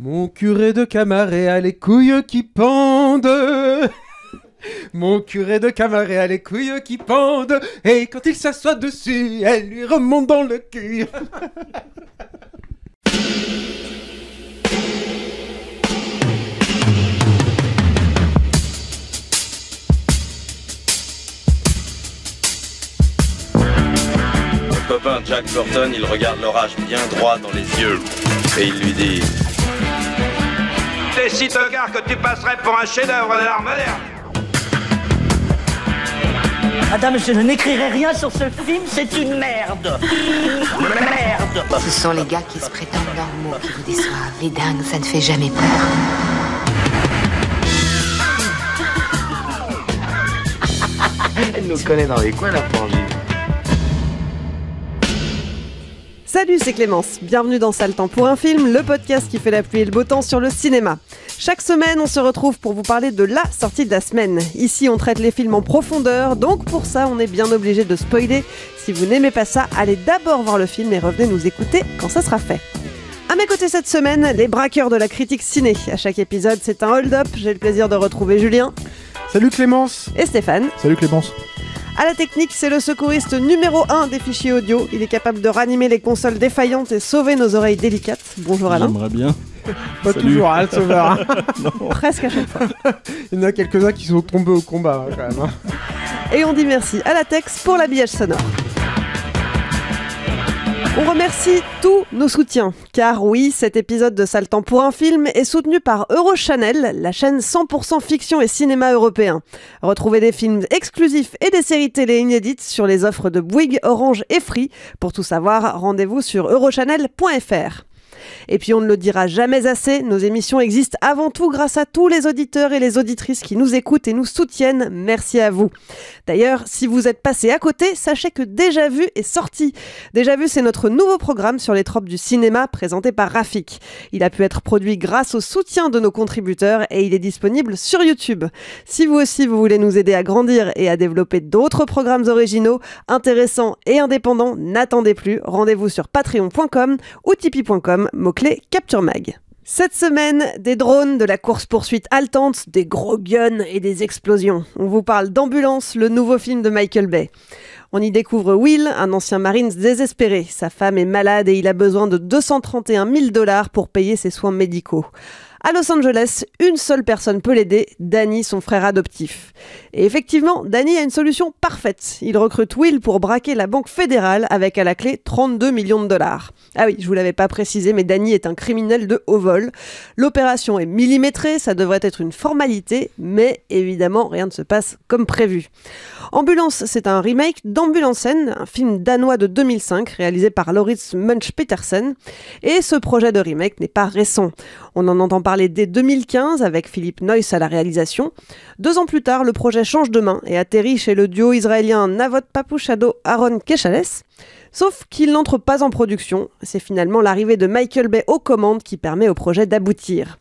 Mon curé de Camaret a les couilles qui pendent. Mon curé de Camaret a les couilles qui pendent. Et quand il s'assoit dessus, elle lui remonte dans le cul. Mon copain Jack Burton, il regarde l'orage bien droit dans les yeux et il lui dit c'est si tocard que tu passerais pour un chef-d'œuvre de l'art moderne. Madame, je n'écrirai rien sur ce film, c'est une merde. merde. Ce sont les gars qui se prétendent normaux qui vous déçoivent. Les dingues, ça ne fait jamais peur. Elle nous connaît dans les coins, la frangine. Salut, c'est Clémence. Bienvenue dans Sale Temps pour un film, le podcast qui fait la pluie et le beau temps sur le cinéma. Chaque semaine, on se retrouve pour vous parler de la sortie de la semaine. Ici, on traite les films en profondeur, donc pour ça, on est bien obligé de spoiler. Si vous n'aimez pas ça, allez d'abord voir le film et revenez nous écouter quand ça sera fait. À mes côtés cette semaine, les braqueurs de la critique ciné. À chaque épisode, c'est un hold-up. J'ai le plaisir de retrouver Julien. Salut Clémence. Et Stéphane. Salut Clémence. À la technique, c'est le secouriste numéro 1 des fichiers audio. Il est capable de ranimer les consoles défaillantes et sauver nos oreilles délicates. Bonjour Alain. J'aimerais bien. Pas toujours, à hein. Presque à chaque fois. Il y en a quelques-uns qui sont tombés au combat, hein, quand même. Hein. Et on dit merci à la Tex pour l'habillage sonore. On remercie tous nos soutiens, car oui, cet épisode de saltan pour un film est soutenu par Eurochannel, la chaîne 100% fiction et cinéma européen. Retrouvez des films exclusifs et des séries télé inédites sur les offres de Bouygues, Orange et Free. Pour tout savoir, rendez-vous sur eurochannel.fr. Et puis on ne le dira jamais assez, nos émissions existent avant tout grâce à tous les auditeurs et les auditrices qui nous écoutent et nous soutiennent. Merci à vous. D'ailleurs, si vous êtes passé à côté, sachez que Déjà Vu est sorti. Déjà Vu, c'est notre nouveau programme sur les tropes du cinéma présenté par Rafik. Il a pu être produit grâce au soutien de nos contributeurs et il est disponible sur YouTube. Si vous aussi vous voulez nous aider à grandir et à développer d'autres programmes originaux, intéressants et indépendants, n'attendez plus. Rendez-vous sur patreon.com ou tipeee.com mot-clé Capture Mag. Cette semaine, des drones, de la course-poursuite haletante, des gros guns et des explosions. On vous parle d'Ambulance, le nouveau film de Michael Bay. On y découvre Will, un ancien marine désespéré. Sa femme est malade et il a besoin de 231 000 dollars pour payer ses soins médicaux. À Los Angeles, une seule personne peut l'aider, Danny, son frère adoptif. Et effectivement, Danny a une solution parfaite. Il recrute Will pour braquer la Banque fédérale avec à la clé 32 millions de dollars. Ah oui, je vous l'avais pas précisé, mais Danny est un criminel de haut vol. L'opération est millimétrée, ça devrait être une formalité, mais évidemment, rien ne se passe comme prévu. Ambulance, c'est un remake d'Ambulancen, un film danois de 2005 réalisé par Lauritz Munch-Petersen. Et ce projet de remake n'est pas récent. On en entend parlé dès 2015 avec Philippe Noyce à la réalisation. Deux ans plus tard, le projet change de main et atterrit chez le duo israélien Navot Papuchado Aaron Keshales. Sauf qu'il n'entre pas en production. C'est finalement l'arrivée de Michael Bay aux commandes qui permet au projet d'aboutir.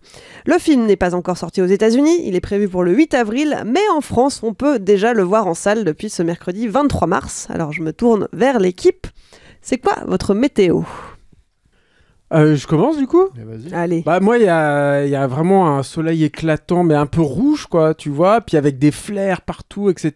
Le film n'est pas encore sorti aux États-Unis, il est prévu pour le 8 avril, mais en France, on peut déjà le voir en salle depuis ce mercredi 23 mars. Alors je me tourne vers l'équipe. C'est quoi votre météo euh, je commence du coup eh, Allez. Bah moi il y a, vraiment un soleil éclatant mais un peu rouge quoi, tu vois, puis avec des flares partout, etc.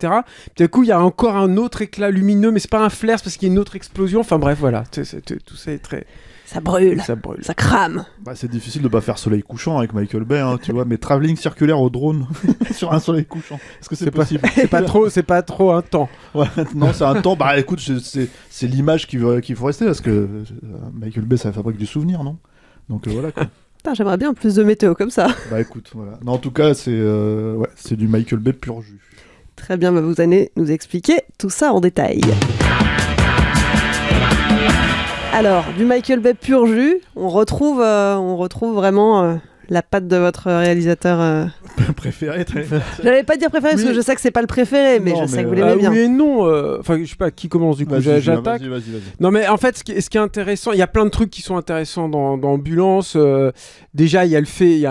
Puis du coup il y a encore un autre éclat lumineux mais c'est pas un flare parce qu'il y a une autre explosion, enfin bref voilà, tout ça est très... Ça brûle. Ça Ça crame. Bah, c'est difficile de pas faire soleil couchant avec Michael Bay, hein, tu vois, mais travelling circulaire au drone sur un soleil couchant. Est-ce que c'est possible C'est pas trop, c'est pas trop un temps. non, c'est un temps. Bah écoute, c'est l'image qu'il faut rester parce que euh, Michael Bay, ça fabrique du souvenir, non Donc euh, voilà. Quoi. J'aimerais bien plus de météo comme ça. Bah écoute, Non, en tout cas, euh, c'est du Michael Bay pur jus. Très bien, bah, vous allez nous expliquer tout ça en détail. Alors, du Michael Bay pur jus, on retrouve, euh, on retrouve vraiment euh, la patte de votre réalisateur euh. préféré. J'allais pas dire préféré parce que je sais que c'est pas le préféré, mais je sais que vous l'aimez euh, bien. Oui non, euh, enfin je sais pas qui commence du coup. J'attaque. Non mais en fait, ce qui, est, intéressant, il y a plein de trucs qui sont intéressants dans, Ambulance. déjà, il y a le fait, il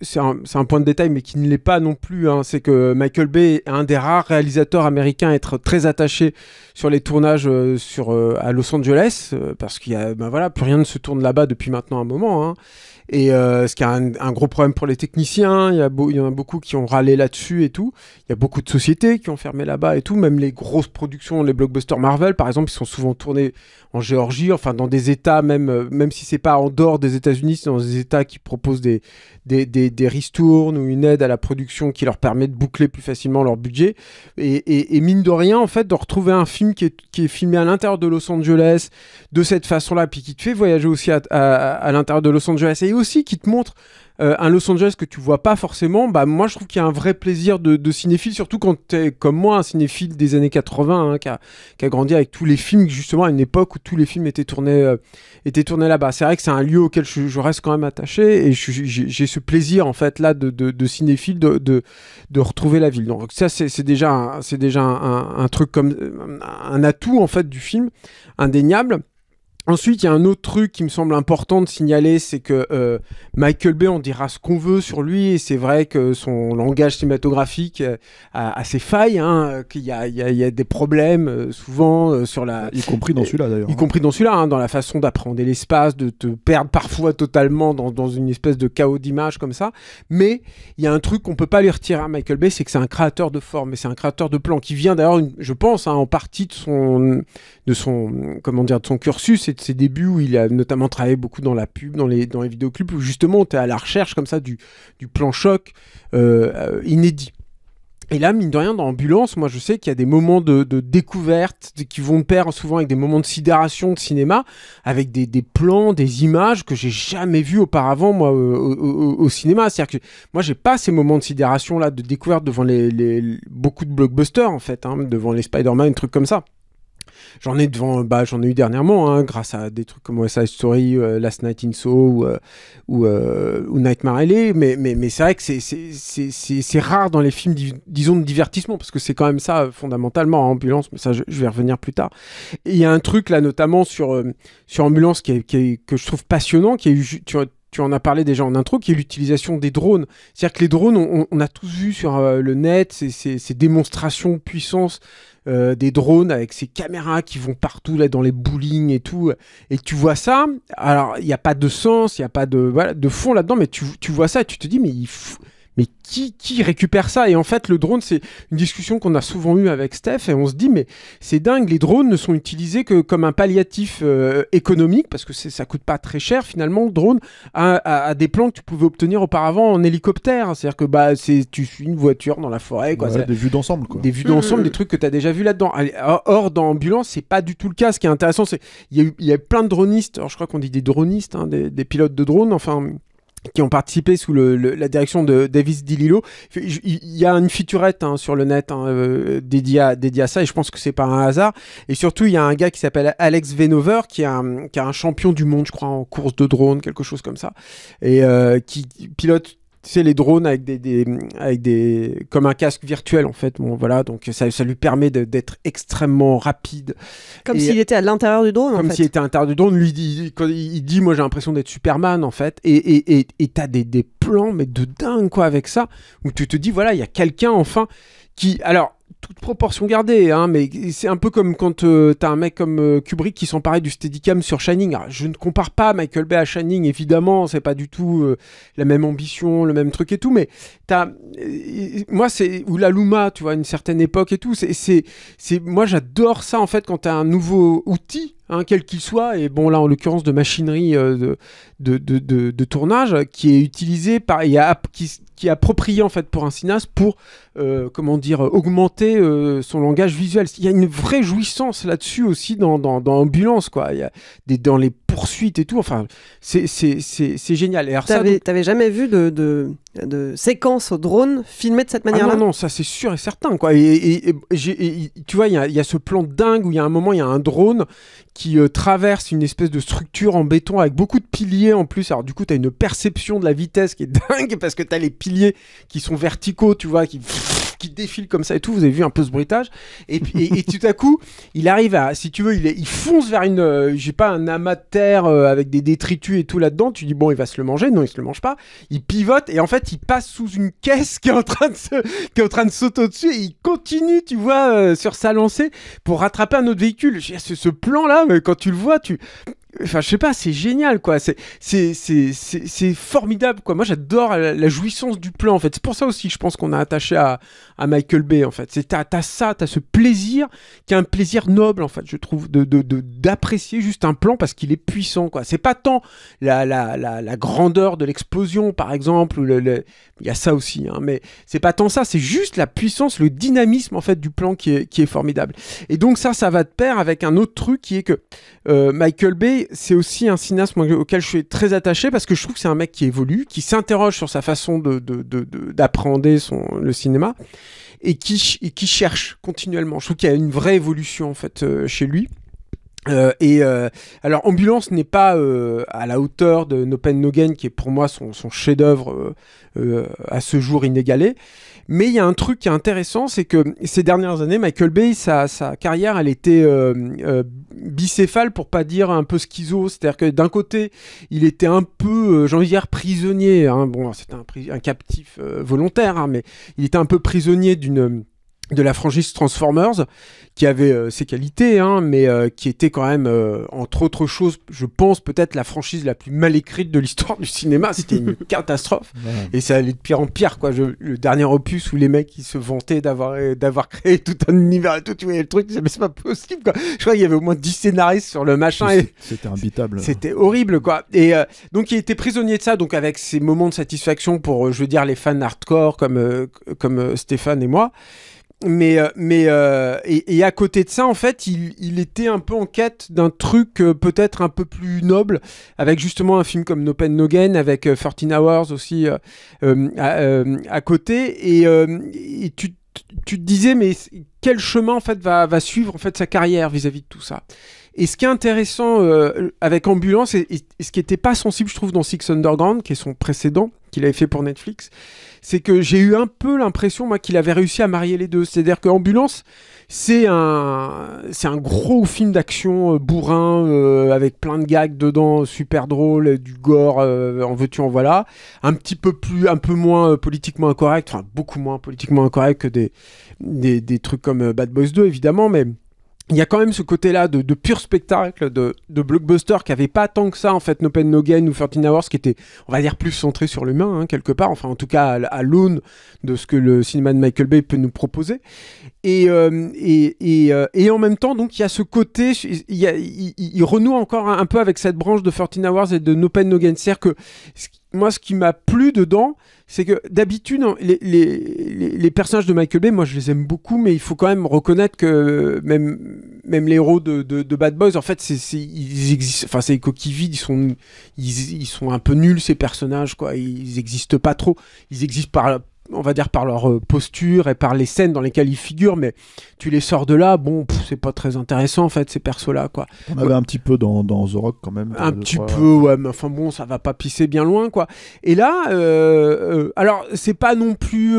c'est un, point de détail, mais qui ne l'est pas non plus. Hein, c'est que Michael Bay est un des rares réalisateurs américains à être très attaché sur les tournages sur à Los Angeles parce qu'il y a ben voilà plus rien ne se tourne là-bas depuis maintenant un moment. Hein. Et euh, ce qui est un, gros problème pour les techniciens, il y, il y en a beaucoup qui ont râlé là-dessus et tout. Il y a beaucoup de sociétés qui ont fermé là-bas et tout. Même les grosses productions, les blockbusters Marvel, par exemple, ils sont souvent tournés en Géorgie, enfin dans des États, même, euh, même si c'est pas en dehors des États-Unis, c'est dans des États qui proposent des, des, des, des ristournes ou une aide à la production qui leur permet de boucler plus facilement leur budget. Et, mine de rien, en fait, de retrouver un film qui est, qui est filmé à l'intérieur de Los Angeles de cette façon-là, puis qui te fait voyager aussi à, à, à l'intérieur de Los Angeles et aussi qui te montre euh, un Los Angeles que tu vois pas forcément, bah moi je trouve qu'il y a un vrai plaisir de, cinéphile, surtout quand tu es comme moi, un cinéphile des années 80, hein, qui, a, grandi avec tous les films, justement à une époque où tous les films étaient tournés, euh, étaient tournés là-bas. C'est vrai que c'est un lieu auquel je, reste quand même attaché et j'ai ce plaisir en fait là de, de, de cinéphile de, retrouver la ville. Donc ça c'est déjà, c'est déjà un, un, truc comme euh, un atout en fait du film, indéniable. Ensuite, il y a un autre truc qui me semble important de signaler, c'est que euh, Michael Bay, on dira ce qu'on veut sur lui, et c'est vrai que son langage cinématographique euh, a, ses failles, hein, qu'il y, a, des problèmes euh, souvent sur la... Y compris dans celui-là d'ailleurs. Y compris dans celui-là, hein, dans la façon d'appréhender l'espace, de te perdre parfois totalement dans, une espèce de chaos d'image comme ça. Mais il y a un truc qu'on peut pas lui retirer à Michael Bay, c'est que c'est un créateur de forme, et c'est un créateur de plan qui vient d'ailleurs, je pense, hein, en partie de son, de son, comment dire, de son cursus de ses débuts où il a notamment travaillé beaucoup dans la pub, dans les, dans les vidéoclips, où justement tu es à la recherche comme ça du, du plan choc euh, inédit. Et là, mine de rien, dans Ambulance, moi je sais qu'il y a des moments de, découverte qui vont de pair souvent avec des moments de sidération de cinéma, avec des, plans, des images que j'ai jamais vues auparavant, moi, au, cinéma. C'est-à-dire que moi, j'ai pas ces moments de sidération-là, de découverte devant les, beaucoup de blockbusters, en fait, hein, devant les Spider-Man, trucs comme ça. J'en ai devant, bah, j'en ai eu dernièrement, hein, grâce à des trucs comme West Side Story, euh, Last Night in Soho ou, euh, euh, ou, Nightmare Alley, mais, mais, mais c'est vrai que c'est rare dans les films, disons, de divertissement, parce que c'est quand même ça, fondamentalement, hein, Ambulance, mais ça, je, vais revenir plus tard. Il y a un truc là, notamment sur, sur Ambulance, qui, que je trouve passionnant, qui est, tu, tu en as parlé déjà en intro, qui est l'utilisation des drones. C'est-à-dire que les drones, on, a tous vu sur euh, le net ces, démonstrations puissance euh, des drones avec ces caméras qui vont partout là dans les bowlings et tout. Et tu vois ça, alors il n'y a pas de sens, il n'y a pas de, fond là-dedans, mais tu, tu, vois ça et tu te dis, mais il faut, mais qui, récupère ça Et en fait, le drone, c'est une discussion qu'on a souvent eue avec Steph, et on se dit, mais c'est dingue, les drones ne sont utilisés que comme un palliatif euh, économique, parce que ça coûte pas très cher, finalement, le drone, a des plans que tu pouvais obtenir auparavant en hélicoptère. C'est-à-dire que bah, tu suis une voiture dans la forêt. des vues d'ensemble. Des vues d'ensemble, mmh. des trucs que tu as déjà vu là-dedans. Or, dans Ambulance, c'est pas du tout le cas. Ce qui est intéressant, c'est qu'il y, a eu plein de dronistes, je crois qu'on dit des dronistes, hein, des pilotes de drones, enfin qui ont participé sous le, la direction de Davis DiLillo. Il y a une featurette hein, sur le net hein, euh, dédiée, à, à, ça et je pense que c'est pas un hasard. Et surtout, il y a un gars qui s'appelle Alex Venover qui est, un, qui est, un, champion du monde, je crois, en course de drone, quelque chose comme ça, et euh, qui pilote tu sais, les drones avec des, avec des, comme un casque virtuel en fait. Bon, voilà, donc ça, ça lui permet d'être extrêmement rapide. Comme s'il était à l'intérieur du drone. Comme s'il était à l'intérieur du drone. Lui, il, il, dit, moi j'ai l'impression d'être Superman en fait. Et t'as des, des plans mais de dingue quoi avec ça où tu te dis voilà, il y a quelqu'un enfin qui, alors toute proportion gardée, hein, mais c'est un peu comme quand euh, t'as un mec comme euh, Kubrick qui s'emparait du Steadicam sur Shining. je ne compare pas Michael Bay à Shining, évidemment, c'est pas du tout euh, la même ambition, le même truc et tout, mais t'as, moi c'est ou la Luma, tu vois, une certaine époque et tout. C'est, moi j'adore ça en fait quand t'as un nouveau outil hein, quel qu'il soit, et bon là en l'occurrence de machinerie de, de, tournage qui est utilisé par, qui, qui est approprié en fait pour un cinéaste pour euh, comment dire augmenter euh, son langage visuel. Il y a une vraie jouissance là-dessus aussi dans, dans, dans, Ambulance quoi. Il y a des, dans les poursuites et tout. Enfin, c'est génial. Et t'avais jamais vu de, de, au drone filmée de cette ah manière-là Non, ça c'est sûr et certain quoi. Et, et, tu vois, il y, a, y, a, ce plan dingue où il y a un moment, il y a un drone qui euh, traverse une espèce de structure en béton avec beaucoup de piliers en plus. Alors du coup, tu as une perception de la vitesse qui est dingue parce que tu as les piliers qui sont verticaux, tu vois, qui qui défile comme ça et tout. Vous avez vu un peu ce bruitage. Et, puis tout à coup, il arrive à, si tu veux, il, il fonce vers une, euh, j'ai pas un amas de terre euh, avec des détritus et tout là-dedans. Tu dis bon, il va se le manger. Non, il se le mange pas. Il pivote et en fait, il passe sous une caisse qui est en train de qui est en train de sauter au-dessus et il continue, tu vois, euh, sur sa lancée pour rattraper un autre véhicule. Ah, ce, ce plan-là, mais quand tu le vois, tu Enfin, je sais pas, c'est génial, quoi. C'est, c'est, c'est, c'est, formidable, quoi. Moi, j'adore la, jouissance du plan, en fait. C'est pour ça aussi, je pense qu'on a attaché à, Michael Bay, en fait. C'est, à, as ça, t'as ce plaisir qui est un plaisir noble, en fait, je trouve, de, d'apprécier juste un plan parce qu'il est puissant, quoi. C'est pas tant la, grandeur de l'explosion, par exemple. Il y a ça aussi, hein, mais c'est pas tant ça. C'est juste la puissance, le dynamisme, en fait, du plan qui est, formidable. Et donc, ça, ça va de pair avec un autre truc qui est que euh, Michael Bay c'est aussi un cinéaste auquel je suis très attaché parce que je trouve que c'est un mec qui évolue, qui s'interroge sur sa façon d'appréhender le cinéma et qui, cherche continuellement. Je trouve qu'il y a une vraie évolution en fait euh, chez lui. Euh, et euh, alors Ambulance n'est pas euh, à la hauteur de No Pain qui est pour moi son, chef-d'œuvre à ce jour inégalé. Mais il y a un truc qui est intéressant, c'est que ces dernières années, Michael Bay, sa, sa carrière, elle était bicéphale pour pas dire un peu schizo. C'est-à-dire que d'un côté, il était un peu, j'ai envie de dire, prisonnier. Hein. Bon, c'était un, un, captif volontaire, hein, mais il était un peu prisonnier d'une de la franchise Transformers, qui avait euh, ses qualités, hein, mais euh, qui était quand même, euh, entre autres choses, je pense peut-être la franchise la plus mal écrite de l'histoire du cinéma. C'était une catastrophe. Et ça allait de pire en pire. Quoi. le dernier opus où les mecs ils se vantaient d'avoir, d'avoir créé tout un univers et tout, tu voyais le truc, mais c'est pas possible. Quoi. Je crois qu'il y avait au moins 10 scénaristes sur le machin. C'était imbitable. C'était horrible. quoi. Et donc il était prisonnier de ça, donc avec ses moments de satisfaction pour, je veux dire, les fans hardcore comme, comme Stéphane et moi mais euh, mais euh, et, et, à côté de ça en fait il, il était un peu en quête d'un truc euh, peut-être un peu plus noble avec justement un film comme No Pain No Gain avec 13 Hours aussi à, côté et, et tu, tu te disais mais quel chemin en fait va, va suivre en fait sa carrière vis-à-vis de tout ça et ce qui est intéressant avec Ambulance et, et ce qui n'était pas sensible je trouve dans Six Underground qui est son précédent qu'il avait fait pour Netflix c'est que j'ai eu un peu l'impression, moi, qu'il avait réussi à marier les deux. C'est-à-dire que Ambulance, c'est un, c'est un gros film d'action euh, bourrin, euh, avec plein de gags dedans, super drôle, du gore, euh, en veux-tu, en voilà. Un petit peu plus, un peu moins politiquement incorrect, enfin, beaucoup moins politiquement incorrect que des, des, des trucs comme Bad Boys 2, évidemment, mais il y a quand même ce côté-là de, de, pur spectacle, de, de blockbuster qui avait pas tant que ça en fait, No Pain No Gain ou 13 Hours, qui était, on va dire, plus centré sur l'humain hein, quelque part, enfin en tout cas à, l'aune de ce que le cinéma de Michael Bay peut nous proposer. Et, euh, et, et, euh, et en même temps, donc il y a ce côté, il, y a, il, renoue encore un, peu avec cette branche de 13 Hours et de No Pain No Gain, c'est-à-dire que ce moi, ce qui m'a plu dedans, c'est que d'habitude, hein, les, les, personnages de Michael Bay, moi, je les aime beaucoup, mais il faut quand même reconnaître que même, même les héros de, de, Bad Boys, en fait, c'est, c'est ils existent. Enfin, c'est les coquilles vides, ils sont, ils, ils, sont un peu nuls, ces personnages, quoi. Ils existent pas trop. Ils existent par, on va dire par leur euh, posture et par les scènes dans lesquelles ils figurent, mais tu les sors de là, bon, c'est pas très intéressant en fait ces persos-là, quoi. On avait un petit peu dans, dans The Rock quand même. Un petit peu, ouais, mais enfin bon, ça va pas pisser bien loin, quoi. Et là, euh, euh, alors c'est pas non plus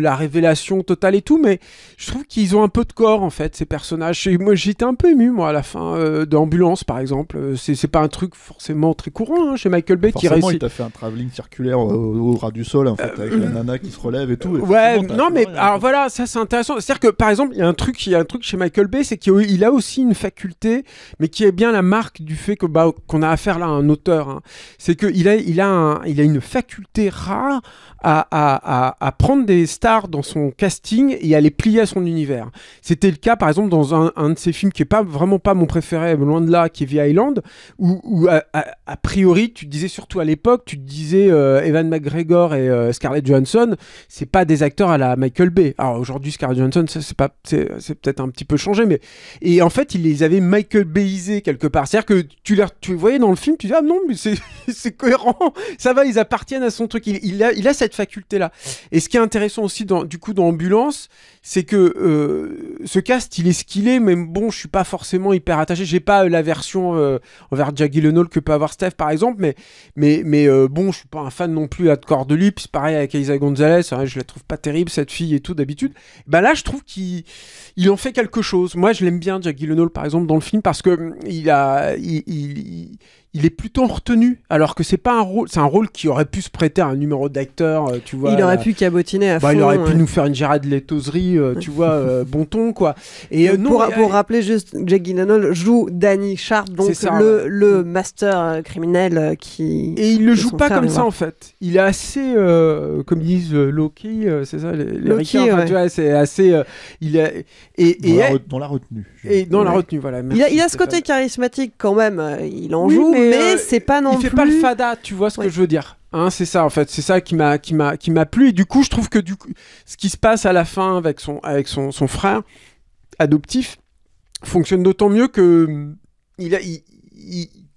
la révélation totale et tout, mais je trouve qu'ils ont un peu de corps en fait ces personnages. moi, j'étais un peu ému moi à la fin d'Ambulance par exemple. C'est pas un truc forcément très courant hein, chez Michael Bay qui réussit. il t'a fait un travelling circulaire au, au, ras du sol en fait avec la nana qui se relève et tout. ouais, non, mais alors voilà, ça c'est intéressant. C'est-à-dire que par exemple, il y a un truc, il y a un truc chez Michael Bay, c'est qu'il a aussi une faculté, mais qui est bien la marque du fait que bah, qu'on a affaire là à un auteur. Hein. C'est qu'il a, il a, il a une faculté rare à, à, à, prendre des stars dans son casting et à les plier à son univers. C'était le cas par exemple dans un, de ses films qui est pas vraiment pas mon préféré, loin de là, qui est The Island, où, a priori tu disais surtout à l'époque, tu disais euh, Evan McGregor et euh, Scarlett Johansson, c'est pas des acteurs à la Michael Bay. Alors aujourd'hui, Scarlett Johansson, c'est pas, c'est peut-être un petit peu changé, mais et en fait, ils les avaient Michael Bayisé quelque part. C'est-à-dire que tu les, tu voyais dans le film, tu dis ah non, mais c'est cohérent, ça va, ils appartiennent à son truc. Il, a, cette faculté là. Et ce qui est intéressant aussi dans, du coup dans Ambulance, c'est que euh, ce cast, il est ce qu'il est. Même bon, je suis pas forcément hyper attaché. J'ai pas la version euh, envers Jackie lenol que peut avoir Steph par exemple, mais mais mais euh, bon, je suis pas un fan non plus à de Cordelips pareil avec Isa Gonzalez je la trouve pas terrible cette fille et tout d'habitude. Bah là, je trouve qu'il en fait quelque chose. Moi, je l'aime bien Jack Gyllenhaal par exemple dans le film parce que mm, il a il, il est plutôt retenu, alors que c'est pas un rôle, c'est un rôle qui aurait pu se prêter à un numéro d'acteur, euh, tu vois. Il aurait euh, pu cabotiner à bah, fond. Il aurait pu nous faire une de Letoserie, euh, tu vois, bon ton quoi. Et pour, rappeler juste, Jack Gyllenhaal joue Danny Sharp, donc le, le, master criminel qui. Et il le joue pas comme ça en fait. Il est assez, comme disent Loki, c'est ça, les, Loki, tu vois, c'est assez. il est et, dans, la, retenue. Et dans la retenue, voilà. il, a, ce côté charismatique quand même. Il en joue. Mais mais, euh, c'est pas non plus. Il fait pas le fada, tu vois ce que je veux dire. Hein, c'est ça en fait, c'est ça qui m'a qui m'a qui m'a plu et du coup je trouve que du coup, ce qui se passe à la fin avec son avec son, son frère adoptif fonctionne d'autant mieux que mm, il a il,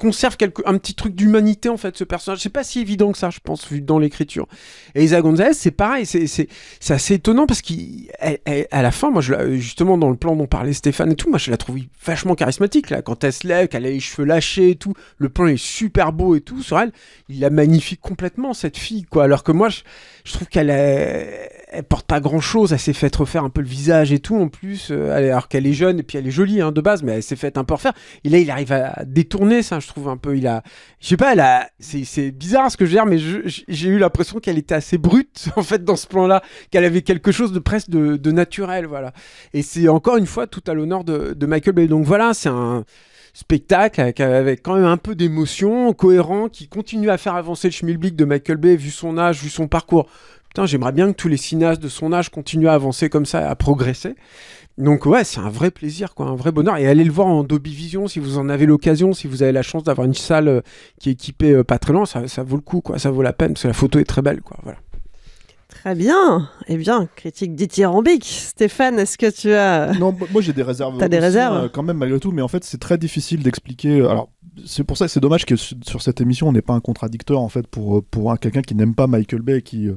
conserve quelque, un petit truc d'humanité en fait ce personnage. C'est pas si évident que ça, je pense, vu dans l'écriture. Et Isa Gonzalez, c'est pareil, c'est, c'est, c'est assez étonnant parce qu'à la fin, moi, justement, dans le plan dont parlait Stéphane et tout, moi, je la trouve vachement charismatique là. Quand elle se lève, qu'elle a les cheveux lâchés et tout, le plan est super beau et tout sur elle. Il la magnifie complètement cette fille, quoi. Alors que moi, je, je trouve qu'elle est elle porte pas grand chose, elle s'est fait refaire un peu le visage et tout en plus, euh, alors qu'elle est jeune et puis elle est jolie hein, de base, mais elle s'est faite un peu refaire. Et là, il arrive à détourner ça, je trouve un peu. Il a, je sais pas, c'est bizarre ce que je veux dire, mais j'ai eu l'impression qu'elle était assez brute en fait dans ce plan-là, qu'elle avait quelque chose de presque de, naturel, voilà. Et c'est encore une fois tout à l'honneur de, Michael Bay. Donc voilà, c'est un spectacle avec, avec, quand même un peu d'émotion, cohérent, qui continue à faire avancer le schmilblick de Michael Bay vu son âge, vu son parcours, putain, j'aimerais bien que tous les cinéastes de son âge continuent à avancer comme ça, à progresser. Donc ouais, c'est un vrai plaisir, quoi, un vrai bonheur. Et allez le voir en Dolby Vision si vous en avez l'occasion, si vous avez la chance d'avoir une salle euh, qui est équipée euh, pas très loin, ça, vaut le coup, quoi, ça vaut la peine, parce que la photo est très belle, quoi. Voilà. Très bien. Eh bien, critique dithyrambique. Stéphane, est-ce que tu as... Euh, non, moi j'ai des réserves. T'as des réserves Quand même, malgré tout, mais en fait, c'est très difficile d'expliquer... Alors, c'est pour ça que c'est dommage que sur cette émission, on n'ait pas un contradicteur, en fait, pour, pour quelqu'un qui n'aime pas Michael Bay et qui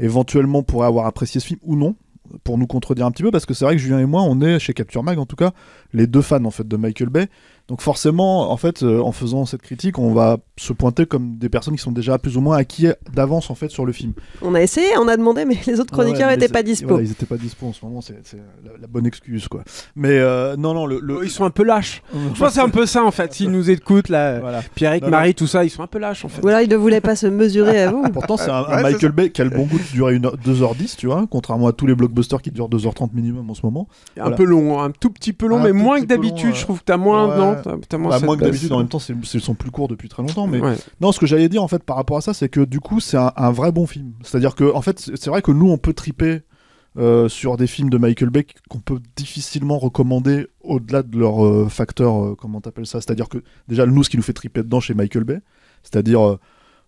éventuellement pourrait avoir apprécié ce film ou non pour nous contredire un petit peu parce que c'est vrai que Julien et moi on est chez Capture Mag en tout cas les deux fans en fait de Michael Bay donc forcément, en fait, euh, en faisant cette critique, on va se pointer comme des personnes qui sont déjà plus ou moins acquis d'avance en fait sur le film. On a essayé, on a demandé, mais les autres chroniqueurs n'étaient pas dispo. ils n'étaient pas dispo en ce moment, c'est la, bonne excuse quoi. Mais euh, non, non, ils sont un peu lâches. Je pense c'est un peu ça en fait. s'ils nous écoutent là, voilà. Marie, tout ça, ils sont un peu lâches en fait. Voilà, ils ne voulaient pas se mesurer à vous. Pourtant, c'est un, Michael Bay qui a le bon goût de durer une 2h10, tu vois, contrairement à tous les blockbusters qui durent 2h30 minimum en ce moment. Un peu long, un tout petit peu long, mais moins que d'habitude. Je trouve que t'as moins. Euh, ouais bah, moins que d'habitude, en même temps, c'est sont plus courts depuis très longtemps. Mais non, ce que j'allais dire en fait par rapport à ça, c'est que du coup, c'est un, vrai bon film. C'est-à-dire que en fait, c'est vrai que nous, on peut triper. Euh, sur des films de Michael Bay qu'on peut difficilement recommander au-delà de leur euh, facteur, euh, comment t'appelles ça C'est-à-dire que déjà, nous, ce qui nous fait triper dedans chez Michael Bay, c'est-à-dire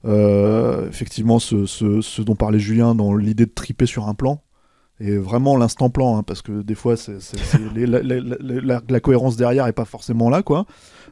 euh, effectivement ce, ce, dont parlait Julien dans l'idée de triper sur un plan, et vraiment l'instant plan hein, parce que des fois la, cohérence derrière est pas forcément là quoi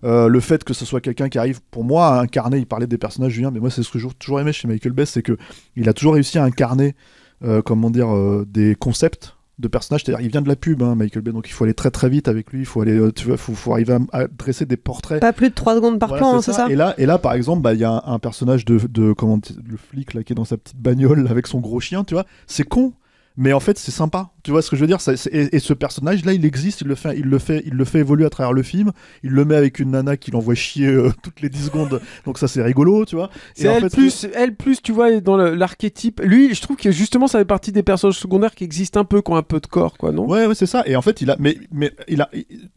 euh, le fait que ce soit quelqu'un qui arrive pour moi à incarner il parlait des personnages Julien mais moi c'est ce que j'ai toujours aimé chez Michael Bay c'est que il a toujours réussi à incarner euh, comment dire euh, des concepts de personnages c'est-à-dire il vient de la pub hein, Michael Bay donc il faut aller très très vite avec lui il faut aller tu vois faut, faut arriver à, dresser des portraits pas plus de 3 secondes par plan c'est, ça. Et, là, et là par exemple bah, il y a un, personnage de, comment le flic là qui est dans sa petite bagnole avec son gros chien tu vois c'est con mais en fait c'est sympa tu vois ce que je veux dire et, ce personnage là il existe il le fait il le fait il le fait évoluer à travers le film il le met avec une nana qui l'envoie chier euh, toutes les 10 secondes donc ça c'est rigolo tu vois c'est elle plus elle plus tu vois dans l'archétype lui je trouve que justement ça fait partie des personnages secondaires qui existent un peu qui ont un peu de corps quoi non ouais, ouais c'est ça et en fait il a mais mais il a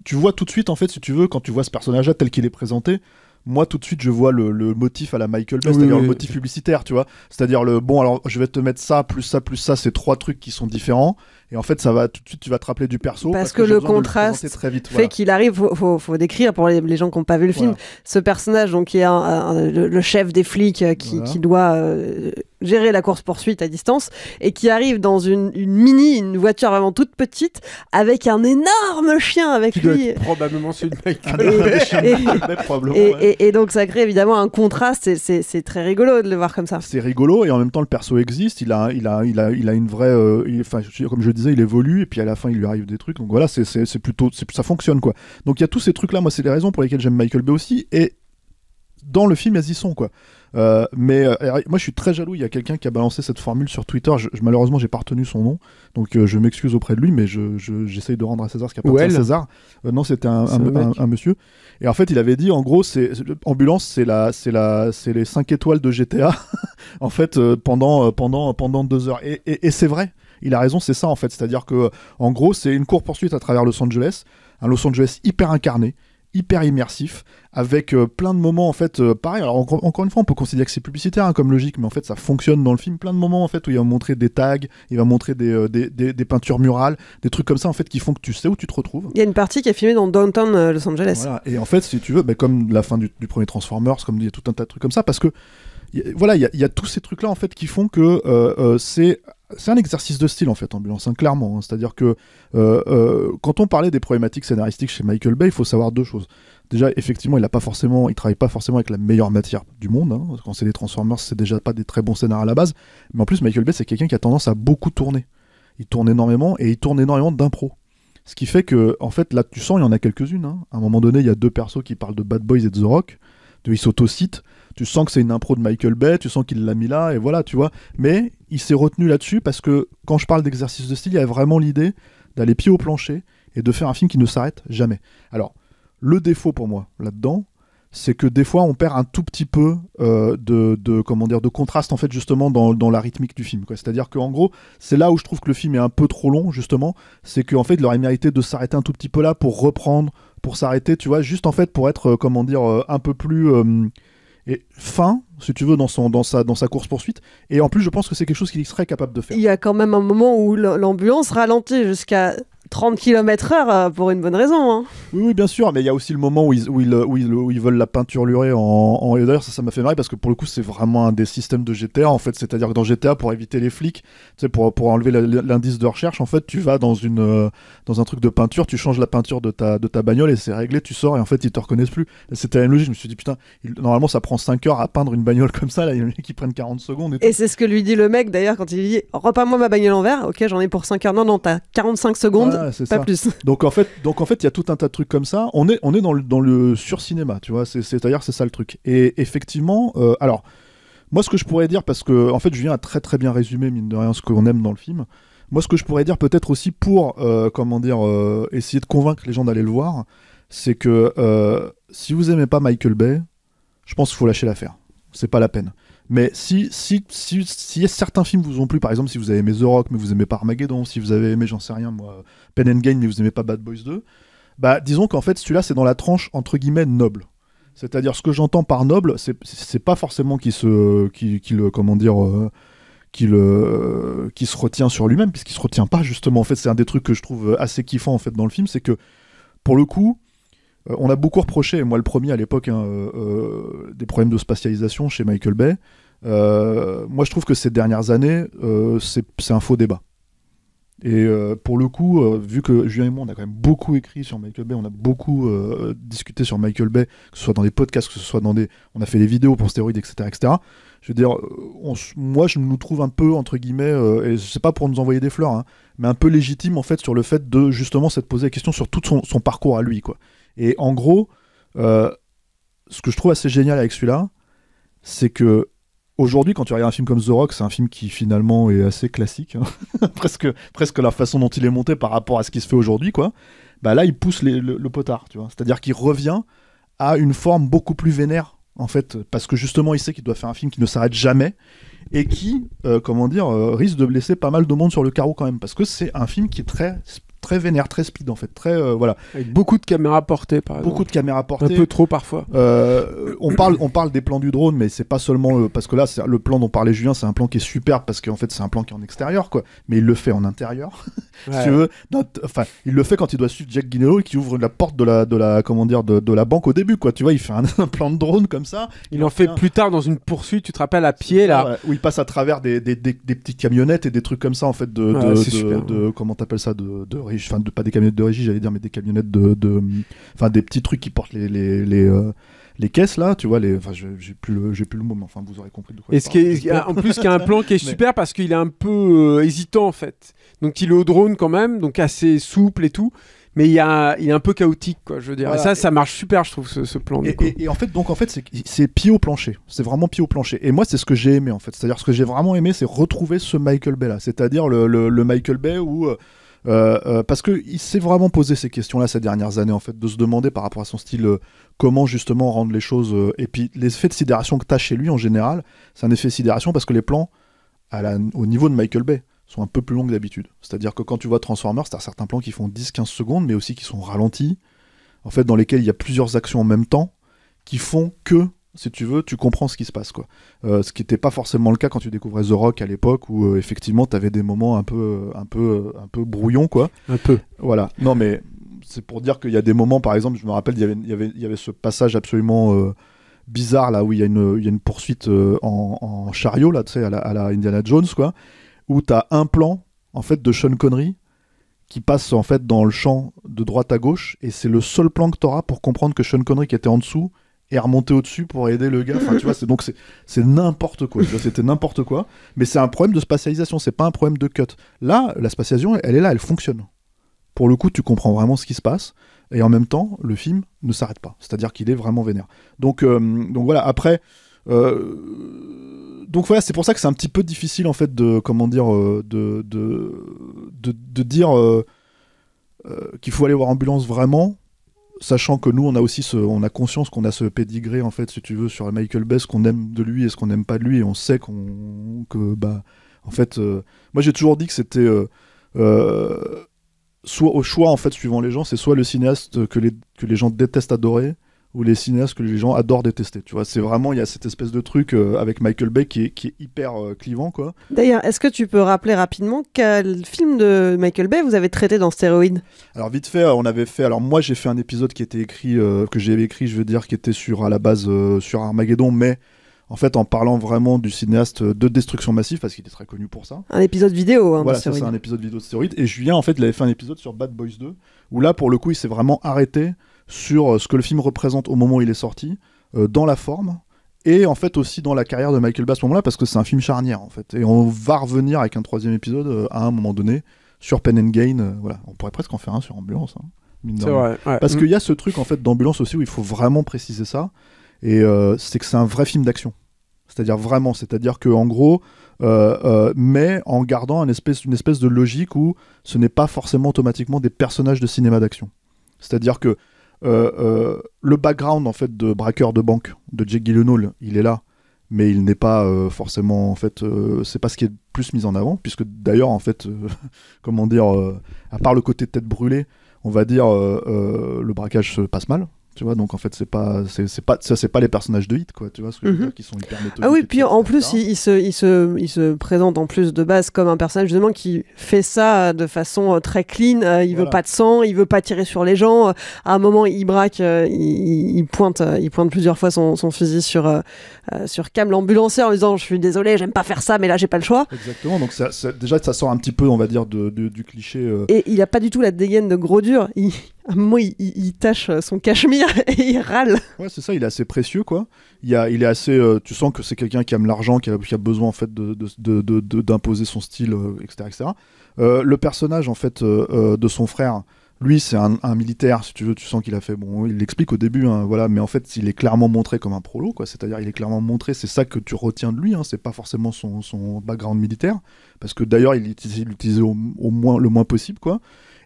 tu vois tout de suite en fait si tu veux quand tu vois ce personnage là tel qu'il est présenté moi tout de suite je vois le, motif à la Michael Bay, c'est-à-dire le motif publicitaire, tu vois. C'est-à-dire le bon, alors je vais te mettre ça, plus ça, plus ça, c'est trois trucs qui sont différents. Et en fait, ça va tout de suite, tu vas te rappeler du perso. Parce, que, le contraste fait qu'il arrive, faut, faut, décrire pour les, gens qui n'ont pas vu le film, ce personnage, donc qui est le, chef des flics euh, qui, doit. Euh, gérer la course-poursuite à distance et qui arrive dans une, mini, une voiture vraiment toute petite avec un énorme chien avec lui. Probablement et, donc ça crée évidemment un contraste, c'est très rigolo de le voir comme ça. C'est rigolo et en même temps le perso existe, il a, il a, il il a une vraie. Euh, enfin, comme je disais, il évolue et puis à la fin il lui arrive des trucs, donc voilà, c'est plutôt. Ça fonctionne quoi. Donc il y a tous ces trucs là, moi c'est les raisons pour lesquelles j'aime Michael Bay aussi et dans le film, elles y sont, quoi. Euh, mais euh, moi, je suis très jaloux. Il y a quelqu'un qui a balancé cette formule sur Twitter. Je, je malheureusement, j'ai pas retenu son nom, donc euh, je m'excuse auprès de lui, mais j'essaye de rendre à César ce qu'il a à César. non, c'était un, monsieur. Et en fait, il avait dit, en gros, c'est ambulance, c'est la, c'est la, c'est les 5 étoiles de GTA. en fait, pendant, pendant, pendant deux heures. et, et c'est vrai. Il a raison, c'est ça en fait. C'est-à-dire que, en gros, c'est une course poursuite à travers Los Angeles, un Los Angeles hyper incarné, hyper immersif avec euh, plein de moments en fait euh, pareil alors encore une fois on peut considérer que c'est publicitaire hein, comme logique mais en fait ça fonctionne dans le film plein de moments en fait où il va montrer des tags il va montrer euh, des, des, des, peintures murales des trucs comme ça en fait qui font que tu sais où tu te retrouves il y a une partie qui est filmée dans downtown Los Angeles voilà. et en fait si tu veux ben, comme la fin du, premier Transformers comme il y a tout un tas de trucs comme ça parce que voilà, il y, a tous ces trucs-là en fait qui font que c'est c'est un exercice de style en fait, Ambulance, hein, clairement. Hein. C'est-à-dire que euh, euh, quand on parlait des problématiques scénaristiques chez Michael Bay, il faut savoir deux choses. Déjà, effectivement, il a pas forcément, il travaille pas forcément avec la meilleure matière du monde. Hein. Quand c'est des Transformers, c'est déjà pas des très bons scénarios à la base. Mais en plus, Michael Bay, c'est quelqu'un qui a tendance à beaucoup tourner. Il tourne énormément et il tourne énormément d'impro. Ce qui fait que, en fait, là, tu sens, il y en a quelques-unes. À un moment donné, il y a deux persos qui parlent de Bad Boys et de The Rock. Ils s'autocitent tu sens que c'est une impro de Michael Bay, tu sens qu'il l'a mis là, et voilà, tu vois. Mais il s'est retenu là-dessus parce que quand je parle d'exercice de style, il y avait vraiment l'idée d'aller pied au plancher et de faire un film qui ne s'arrête jamais. Alors, le défaut pour moi là-dedans, c'est que des fois on perd un tout petit peu euh, de, de, dire de contraste en fait justement dans, la rythmique du film c'est-à-dire qu'en gros c'est là où je trouve que le film est un peu trop long justement c'est qu'en fait il aurait mérité de s'arrêter un tout petit peu là pour reprendre pour s'arrêter tu vois juste en fait pour être euh, comment dire euh, un peu plus et fin, si tu veux, dans, son, dans, sa, dans sa course poursuite. Et en plus, je pense que c'est quelque chose qu'il serait capable de faire. Il y a quand même un moment où l'ambiance ralentit jusqu'à 30 km/h euh, pour une bonne raison. Hein. Oui, bien sûr, mais il y a aussi le moment où ils, où ils, où ils, veulent la peinture lurée en, d'ailleurs, ça, ça m'a fait marrer parce que pour le coup, c'est vraiment un des systèmes de GTA, en fait. C'est-à-dire que dans GTA, pour éviter les flics, pour, pour enlever l'indice de recherche, en fait, tu vas dans, une, euh, dans un truc de peinture, tu changes la peinture de ta, de ta bagnole et c'est réglé, tu sors et en fait, ils te reconnaissent plus. C'était la même logique, je me suis dit, putain, normalement, ça prend 5 heures à peindre une bagnole comme ça, là, il y en a qui prennent 40 secondes. Et, c'est ce que lui dit le mec, d'ailleurs, quand il dit, repas-moi ma bagnole en verre ok, j'en ai pour 5 heures, non, non, t'as 45 secondes, Donc en fait, donc en fait, il y a tout un tas de trucs comme ça. On est, on est dans le, dans le sur-cinéma, tu vois. C'est-à-dire, c'est ça le truc. Et effectivement, euh, alors, moi, ce que je pourrais dire, parce que en fait, Julien a très très bien résumé, mine de rien, ce qu'on aime dans le film. Moi, ce que je pourrais dire, peut-être aussi pour, euh, comment dire, euh, essayer de convaincre les gens d'aller le voir, c'est que si vous aimez pas Michael Bay, je pense qu'il faut lâcher l'affaire. C'est pas la peine. Mais si, si, si, si, certains films vous ont plu, par exemple, si vous avez aimé The Rock, mais vous aimez pas Armageddon, si vous avez aimé, j'en sais rien, moi, Pen and Game, mais vous aimez pas Bad Boys 2, bah, disons qu'en fait, celui-là, c'est dans la tranche, entre guillemets, noble. C'est-à-dire, ce que j'entends par noble, c'est pas forcément qu'il se, le, comment dire, euh, qui euh, se retient sur lui-même, puisqu'il se retient pas, justement. En fait, c'est un des trucs que je trouve assez kiffant, en fait, dans le film, c'est que, pour le coup, euh, on a beaucoup reproché, moi le premier à l'époque, hein, euh, euh, des problèmes de spatialisation chez Michael Bay. moi je trouve que ces dernières années, c'est un faux débat. Et pour le coup, vu que Julien et moi, on a quand même beaucoup écrit sur Michael Bay, on a beaucoup discuté sur Michael Bay, que ce soit dans des podcasts, que ce soit dans des. On a fait des vidéos pour stéroïdes, etc. etc. Je veux dire, moi, je nous trouve un peu, entre guillemets, et c'est pas pour nous envoyer des fleurs, hein, mais un peu légitime, en fait, sur le fait de justement s'être poser la question sur tout son, son parcours à lui, quoi. Et en gros, euh, ce que je trouve assez génial avec celui-là, c'est que aujourd'hui, quand tu regardes un film comme The Rock, c'est un film qui finalement est assez classique, hein. presque, presque la façon dont il est monté par rapport à ce qui se fait aujourd'hui, quoi. Bah là, il pousse le, potard, tu vois. C'est-à-dire qu'il revient à une forme beaucoup plus vénère, en fait, parce que justement, il sait qu'il doit faire un film qui ne s'arrête jamais et qui, euh, comment dire, euh, risque de blesser pas mal de monde sur le carreau quand même, parce que c'est un film qui est très très vénère, très speed en fait, très euh, voilà. Avec beaucoup de caméras portées, par exemple. Beaucoup de caméras portées. Un peu trop parfois. Euh, on parle, on parle des plans du drone, mais c'est pas seulement parce que là, le plan dont parlait Julien, c'est un plan qui est superbe parce qu'en fait, c'est un plan qui est en extérieur, quoi. Mais il le fait en intérieur. enfin, il le fait quand il doit suivre Jack Guinello qui ouvre la porte de la, de la, comment dire, de, la banque au début, quoi. Tu vois, il fait un, plan de drone comme ça. Il, en fait, plus tard dans une poursuite, tu te rappelles à pied là, où il passe à travers des, des, des, petites camionnettes et des trucs comme ça en fait de, de, comment t'appelles ça de, de de, pas des camionnettes de régie, j'allais dire, mais des camionnettes de, enfin des petits trucs qui portent les les, les, euh, les caisses là, tu vois, enfin j'ai plus le j'ai plus le mot, mais enfin vous aurez compris de quoi. en plus, y a un plan qui est super parce qu'il est un peu euh, hésitant en fait, donc il est au drone quand même, donc assez souple et tout mais il, y a, il est un peu chaotique, quoi, je veux dire. ça, ça marche super, je trouve, ce, plan. Et, en fait, donc, en fait, c'est pied au plancher. C'est vraiment pied au plancher. Et moi, c'est ce que j'ai aimé, en fait. C'est-à-dire, ce que j'ai vraiment aimé, c'est retrouver ce Michael Bay-là. C'est-à-dire le, le, Michael Bay où. Euh, euh, euh, parce qu'il s'est vraiment posé ces questions-là ces dernières années, en fait, de se demander par rapport à son style, euh, comment justement rendre les choses. et puis, l'effet de sidération que t'as chez lui, en général, c'est un effet de sidération parce que les plans, à au niveau de Michael Bay, sont un peu plus longs que d'habitude. C'est-à-dire que quand tu vois Transformers, t'as certains plans qui font 10-15 secondes, mais aussi qui sont ralentis, en fait, dans lesquels il y a plusieurs actions en même temps, qui font que si tu veux, tu comprends ce qui se passe. Quoi. Euh, ce qui n'était pas forcément le cas quand tu découvrais The Rock à l'époque, où euh, effectivement, tu avais des moments un peu, euh, un peu, un peu brouillons. Quoi. Un peu. Voilà. Non, mais c'est pour dire qu'il y a des moments, par exemple, je me rappelle, y il y, avait, ce passage absolument bizarre, là, où il y, a une poursuite en, chariot, là, à la, Indiana Jones, quoi, où tu as un plan, en fait, de Sean Connery qui passe en fait dans le champ de droite à gauche et c'est le seul plan que tu auras pour comprendre que Sean Connery qui était en dessous et remonter au-dessus pour aider le gars. tu vois, c'est, donc c'est, n'importe quoi. c'était n'importe quoi. Mais c'est un problème de spatialisation, c'est pas un problème de cut. Là, la spatialisation, elle est là, elle fonctionne. Pour le coup, tu comprends vraiment ce qui se passe. Et en même temps, le film ne s'arrête pas. C'est-à-dire qu'il est vraiment vénère. Donc, euh, donc voilà, après. Euh, donc voilà, c'est pour ça que c'est un petit peu difficile en fait de comment dire euh, de de, de, dire qu'il faut aller voir ambulance vraiment sachant que nous on a aussi ce, on a conscience qu'on a ce pédigré en fait si tu veux sur Michael Bay ce qu'on aime de lui et ce qu'on n'aime pas de lui et on sait qu'on que bah en fait euh, moi j'ai toujours dit que c'était euh, euh, soit au choix en fait suivant les gens c'est soit le cinéaste que les, que les gens détestent adorer ou les cinéastes que les gens adorent détester. Tu vois, c'est vraiment il y a cette espèce de truc euh, avec Michael Bay qui est, hyper euh, clivant quoi. D'ailleurs, est-ce que tu peux rappeler rapidement quel film de Michael Bay vous avez traité dans Stéroïde Alors vite fait, on avait fait. Alors moi j'ai fait un épisode qui était écrit euh, que j'avais écrit, je veux dire, qui était sur à la base sur Armageddon, mais en fait en parlant vraiment du cinéaste de Destruction Massive, parce qu'il est très connu pour ça. Un épisode vidéo. Hein, voilà, c'est un épisode vidéo de Stéroïde. Et Julien, en fait, il avait fait un épisode sur Bad Boys 2, où là, pour le coup, il s'est vraiment arrêté sur euh, ce que le film représente au moment où il est sorti, euh, dans la forme, et en fait aussi dans la carrière de Michael Bass à ce moment-là, parce que c'est un film charnière en fait. Et on va revenir avec un troisième épisode euh, à un moment donné sur Pen and Gain. voilà, on pourrait presque en faire un sur Ambulance. Hein, parce mm. qu'il y a ce truc en fait d'Ambulance aussi où il faut vraiment préciser ça. Et c'est que c'est un vrai film d'action. C'est-à-dire vraiment, c'est-à-dire que en gros, mais en gardant une espèce, une espèce de logique où ce n'est pas forcément automatiquement des personnages de cinéma d'action. C'est-à-dire que euh, euh, le background en fait de braqueur de banque de Jake Gyllenhaal, il est là, mais il n'est pas euh, forcément en fait, c'est pas ce qui est plus mis en avant, puisque d'ailleurs en fait, comment dire, à part le côté tête brûlée, on va dire le braquage se passe mal tu vois, donc en fait, c'est pas, c'est, pas, ça, c'est pas les personnages de hit, quoi. Tu vois, ce qui mhm. sont hyper Ah oui, puis en plus, il, se, il, se, il se présente en plus de base comme un personnage justement qui fait ça euh, de façon euh, très clean. Euh, il veut pas de sang, il veut pas tirer sur les gens. À un moment, il braque, il, pointe, il pointe plusieurs fois son, son fusil sur, sur Cam l'ambulancier en disant :« Je suis désolé, j'aime pas faire ça, mais là, j'ai pas le choix. » Exactement. Donc déjà, ça sort un petit peu, on va dire, du cliché. Et il a pas du tout la dégaine de gros dur. Il, ah, moi, il, il, tâche son cachemire et il râle. Ouais, c'est ça, il est assez précieux, quoi. Il, est assez. Euh, tu sens que c'est quelqu'un qui aime l'argent, qui a, besoin, en fait, d'imposer son style, etc. Euh, etc. Euh, le personnage, en fait, de son frère, lui, c'est un, militaire, si tu veux, tu sens qu'il a fait. Bon, il l'explique au début, hein, voilà, mais en fait, il est clairement montré comme un prolo, quoi. C'est-à-dire, il est clairement montré, c'est ça que tu retiens de lui, hein, c'est pas forcément son, background militaire, parce que d'ailleurs, il, l'utilisait au, moins, le moins possible, quoi.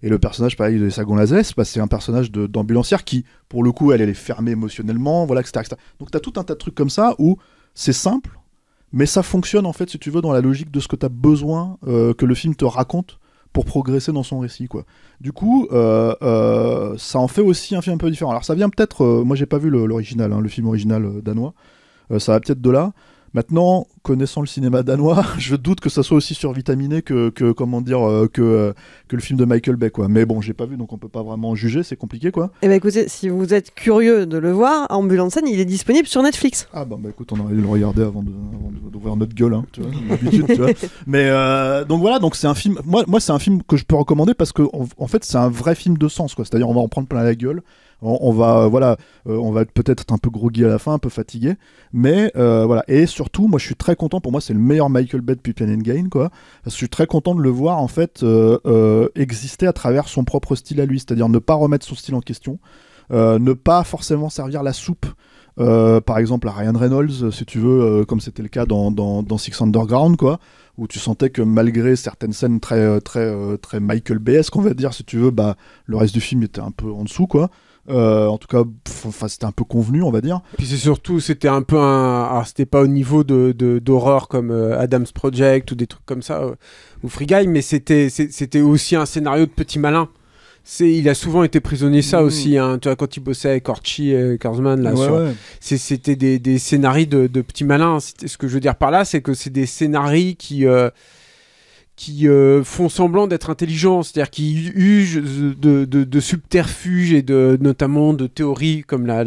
Et le personnage, pareil, de Sagon Lazès, bah, c'est un personnage d'ambulancière qui, pour le coup, elle, elle est fermée émotionnellement, voilà, etc. Donc, tu as tout un tas de trucs comme ça où c'est simple, mais ça fonctionne, en fait, si tu veux, dans la logique de ce que tu as besoin euh, que le film te raconte pour progresser dans son récit, quoi. Du coup, euh, euh, ça en fait aussi un film un peu différent. Alors, ça vient peut-être, moi, j'ai pas vu l'original, le, hein, le film original danois, ça va peut-être de là. Maintenant, connaissant le cinéma danois, je doute que ça soit aussi survitaminé que, comment dire euh, que, euh, que le film de Michael Bay quoi. Mais bon, j'ai pas vu donc on peut pas vraiment juger, c'est compliqué quoi. Eh ben écoutez, si vous êtes curieux de le voir, Ambulance Scène, il est disponible sur Netflix. Ah ben, ben écoute, on aurait dû le regarder avant d'ouvrir notre gueule hein, tu tu Mais euh, donc voilà, donc c'est un film moi moi c'est un film que je peux recommander parce que en fait, c'est un vrai film de sens quoi, c'est-à-dire on va en prendre plein la gueule on, va, euh, voilà, euh, on va peut-être un peu groggy à la fin, un peu fatigué, mais euh, voilà. Et surtout, moi, je suis très content. Pour moi, c'est le meilleur Michael Bay depuis Plan and Gain, quoi. je suis très content de le voir en fait exister à travers son propre style à lui, c'est-à-dire ne pas remettre son style en question. ne pas forcément servir la soupe. par exemple à Ryan Reynolds, si tu veux, comme c'était le cas dans, Six Underground, quoi, où tu sentais que malgré certaines scènes très, très, très Michael ce qu'on va dire, si tu veux, bah, le reste du film était un peu en dessous, quoi. Euh, en tout cas, enfin, c'était un peu convenu, on va dire. puis c'est surtout, c'était un peu un. Alors, c'était pas au niveau de, d'horreur comme euh, Adam's Project ou des trucs comme ça, euh, ou Free Guy, mais c'était, c'était aussi un scénario de petit malin. C'est, il a souvent été prisonnier ça mm. aussi, hein, tu vois, quand il bossait avec Orchi et là, c'était des, des de, petit malin. Ce que je veux dire par là, c'est que c'est des scénarios qui qui euh, font semblant d'être intelligents, c'est-à-dire qui usent de, subterfuges et de, notamment de théories comme la,